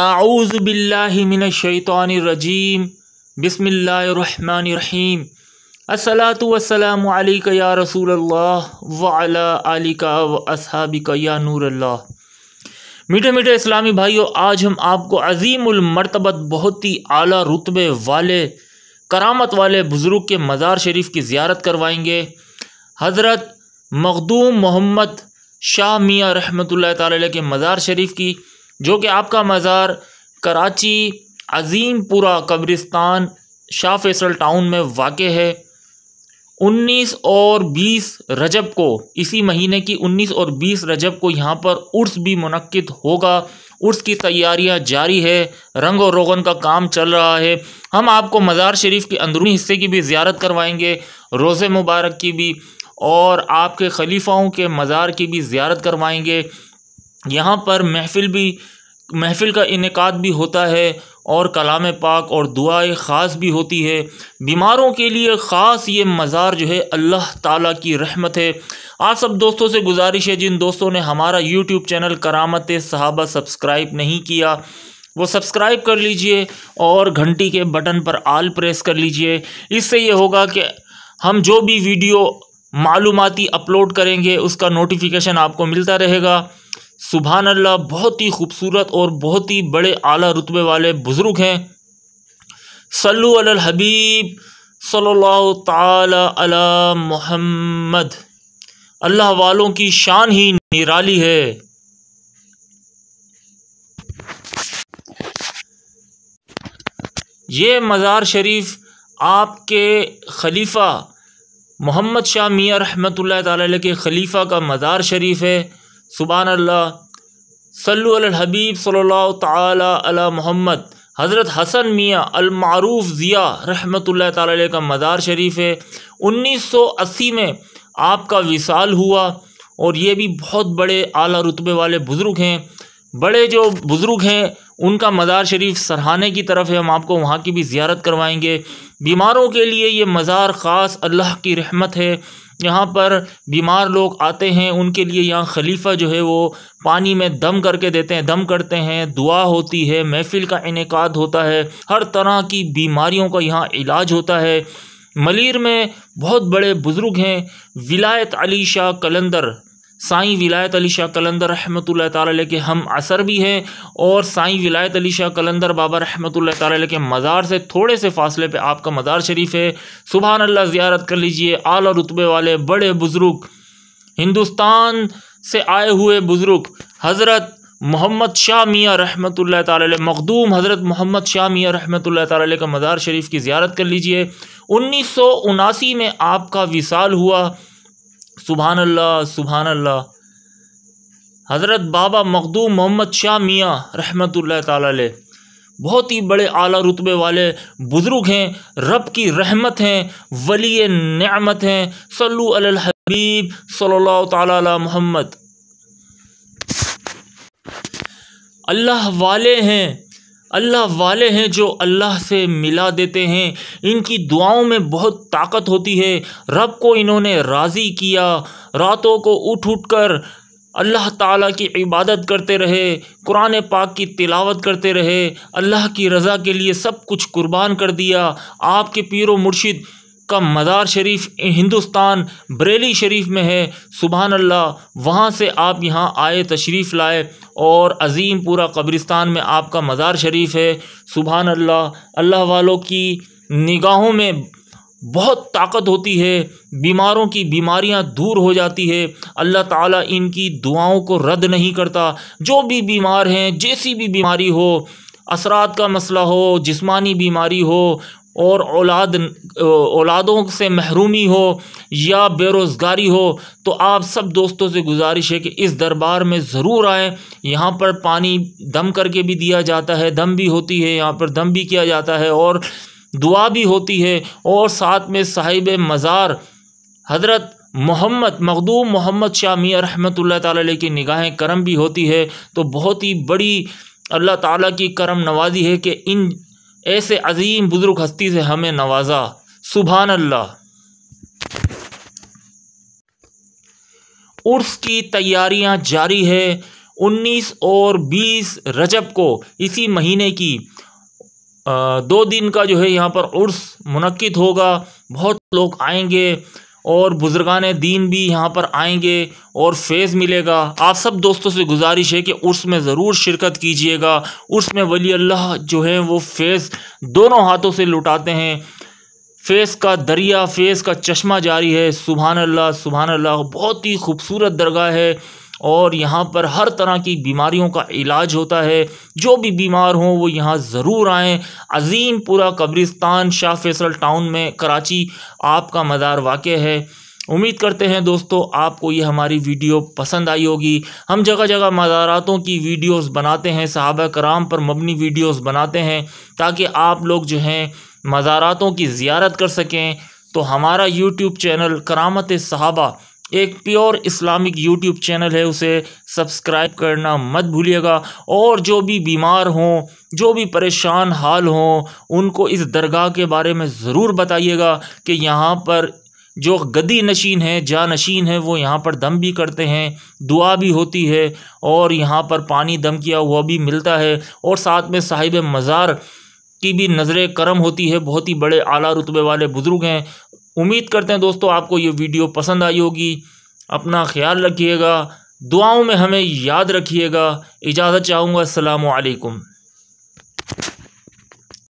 आऊज़बिल्लिमिनशैतरजीम बसमीम असलात वसलाम या रसूल अल्लाह वाला व असहाबिका या नूर अल्लाह मीठे मीठे इस्लामी भाइयों आज हम आपको अजीमरतबत बहुत ही आला रुतबे वाले करामत वाले बुज़ुर्ग के मज़ार शरीफ की ज़्यारत करवाएँगे हज़रत मखदूम मोहम्मद शाह मियाँ रहमत ला के मज़ार शरीफ की जो कि आपका मज़ार कराची अजीमपुरा कब्रिस्तान शाह फैसल टाउन में वाक़ है 19 और 20 रजब को इसी महीने की 19 और 20 रजब को यहाँ पर उर्स भी मनक़द होगा उर्स की तैयारियाँ जारी है रंग और रोगन का काम चल रहा है हम आपको मज़ार शरीफ के अंदरूनी हिस्से की भी ज्यारत करवाएंगे रोज़े मुबारक की भी और आपके खलीफाओं के मज़ार की भी ज्यारत करवाएंगे यहाँ पर महफ़िल भी महफ़िल का इनका भी होता है और कलाम पाक और दुआएं ख़ास भी होती है बीमारों के लिए ख़ास ये मज़ार जो है अल्लाह ताला की रहमत है आप सब दोस्तों से गुजारिश है जिन दोस्तों ने हमारा यूट्यूब चैनल करामत सहाबा सब्सक्राइब नहीं किया वो सब्सक्राइब कर लीजिए और घंटी के बटन पर आल प्रेस कर लीजिए इससे ये होगा कि हम जो भी वीडियो मालूमती अपलोड करेंगे उसका नोटिफिकेशन आपको मिलता रहेगा सुबहान अल्लाह बहुत ही खूबसूरत और बहुत ही बड़े आला रुतबे वाले बुज़ुर्ग हैं सल्लु अल हबीब सल्लल्लाहु ताला अला मोहम्मद अल्लाह वालों की शान ही निराली है ये मज़ार शरीफ आपके खलीफ़ा मोहम्मद शाह मियाँ रहमत के खलीफ़ा का मज़ार शरीफ है सुबहान अल्लाह अल हबीब सल्ला अला मोहम्मद हज़रत हसन मियाँ अलमारूफ ज़िया रहमत ताल का मज़ार शरीफ है 1980 में आपका विसाल हुआ और ये भी बहुत बड़े आला रुतबे वाले बुज़ुर्ग हैं बड़े जो बुज़ुर्ग हैं उनका मज़ार शरीफ सरहाने की तरफ है हम आपको वहाँ की भी ज्यारत करवाएंगे बीमारों के लिए ये मज़ार ख़ास अल्लाह की रहमत है यहाँ पर बीमार लोग आते हैं उनके लिए यहाँ खलीफा जो है वो पानी में दम करके देते हैं दम करते हैं दुआ होती है महफिल का इनका होता है हर तरह की बीमारियों का यहाँ इलाज होता है मलिर में बहुत बड़े बुज़ुर्ग हैं विलायत अली शाह कलंदर साईं विलायत अली शाह कलंदर रहमत ताल के हम असर भी हैं और साईं विलायत अली शाह कलंदर बाबा रहमत ताल के मज़ार से थोड़े से फासले पे आपका मज़ार शरीफ है सुबह अल्लाह ज़्यारत कर लीजिए आला रुतबे वाले बड़े बुज़ुर्ग हिंदुस्तान से आए हुए बुज़ुर्ग हज़रत मोहम्मद शाह मियाँ रहमत मखदूम हज़रत मोहम्मद शाह मियाँ रहमत ताल का मज़ार शरीफ की ज़्यारत कर लीजिए उन्नीस सौ उनासी में आपका विसाल हुआ सुबहान अल्लाह सुबहान अल्लाह हज़रत बाबा मखदूम मोहम्मद शाह मियाँ रहमत ताल बहुत ही बड़े आला रुतबे वाले बुज़ुर्ग हैं रब की रहमत हैं वली नमत हैं सल्लु अल हबीब सल्लल्लाहु ताला मोहम्मद अल्लाह वाले हैं अल्लाह वाले हैं जो अल्लाह से मिला देते हैं इनकी दुआओं में बहुत ताकत होती है रब को इन्होंने राज़ी किया रातों को उठ उठ कर अल्लाह ताला की इबादत करते रहे कुरान पाक की तिलावत करते रहे अल्लाह की रज़ा के लिए सब कुछ कुर्बान कर दिया आपके पीर मुर्शिद का मज़ार शरीफ हिंदुस्तान बरेली शरीफ में है सुबहान अल्लाह वहाँ से आप यहाँ आए तशरीफ़ लाए और अज़ीम पूरा कब्रिस्तान में आपका मज़ार शरीफ है सुबहान अल्लाह अल्लाह वालों की निगाहों में बहुत ताकत होती है बीमारों की बीमारियां दूर हो जाती है अल्लाह ताला इनकी दुआओं को रद्द नहीं करता जो भी बीमार हैं जैसी भी बीमारी हो असरात का मसला हो जिस्मानी बीमारी हो और औलाद औलादों से महरूमी हो या बेरोज़गारी हो तो आप सब दोस्तों से गुजारिश है कि इस दरबार में ज़रूर आएँ यहाँ पर पानी दम करके भी दिया जाता है दम भी होती है यहाँ पर दम भी किया जाता है और दुआ भी होती है और साथ में साहिब मज़ार हज़रत मोहम्मद मखदूम मोहम्मद शामी रहमत ताली की निगाहें करम भी होती है तो बहुत ही बड़ी अल्लाह ताला की करम नवाजी है कि इन ऐसे अजीम बुज़ुर्ग हस्ती से हमें नवाजा सुबहान अल्लाह उर्स की तैयारियां जारी है 19 और 20 रजब को इसी महीने की दो दिन का जो है यहाँ पर उर्स मुनद होगा बहुत लोग आएंगे और बुज़ुर्गान दीन भी यहाँ पर आएंगे और फैज़ मिलेगा आप सब दोस्तों से गुजारिश है कि उर्स में ज़रूर शिरकत कीजिएगा उर्स में वली अल्लाह जो है वो फेज़ दोनों हाथों से लुटाते हैं फेस का दरिया फेस का चश्मा जारी है सुबहानल्ला सुबहानल्ला सुबहान अल्लाह बहुत ही खूबसूरत दरगाह है और यहाँ पर हर तरह की बीमारियों का इलाज होता है जो भी बीमार हों वो यहाँ ज़रूर आएँ अजीमपुरा कब्रिस्तान शाह फैसल टाउन में कराची आपका मदार वाक़ है उम्मीद करते हैं दोस्तों आपको ये हमारी वीडियो पसंद आई होगी हम जगह जगह मज़ारातों की वीडियोस बनाते हैं साहब कराम पर मबनी वीडियोस बनाते हैं ताकि आप लोग जो हैं मज़ारातों की ज़्यारत कर सकें तो हमारा यूट्यूब चैनल करामत सहाबा एक प्योर इस्लामिक यूट्यूब चैनल है उसे सब्सक्राइब करना मत भूलिएगा और जो भी बीमार हों जो भी परेशान हाल हों उनको इस दरगाह के बारे में ज़रूर बताइएगा कि यहाँ पर जो गदी नशीन है जा नशीन है वो यहाँ पर दम भी करते हैं दुआ भी होती है और यहाँ पर पानी दम किया हुआ भी मिलता है और साथ में साहिब मज़ार की भी नज़र करम होती है बहुत ही बड़े आला रुतबे वाले बुज़ुर्ग हैं उम्मीद करते हैं दोस्तों आपको ये वीडियो पसंद आई होगी अपना ख्याल रखिएगा दुआओं में हमें याद रखिएगा इजाज़त चाहूँगा अलकुम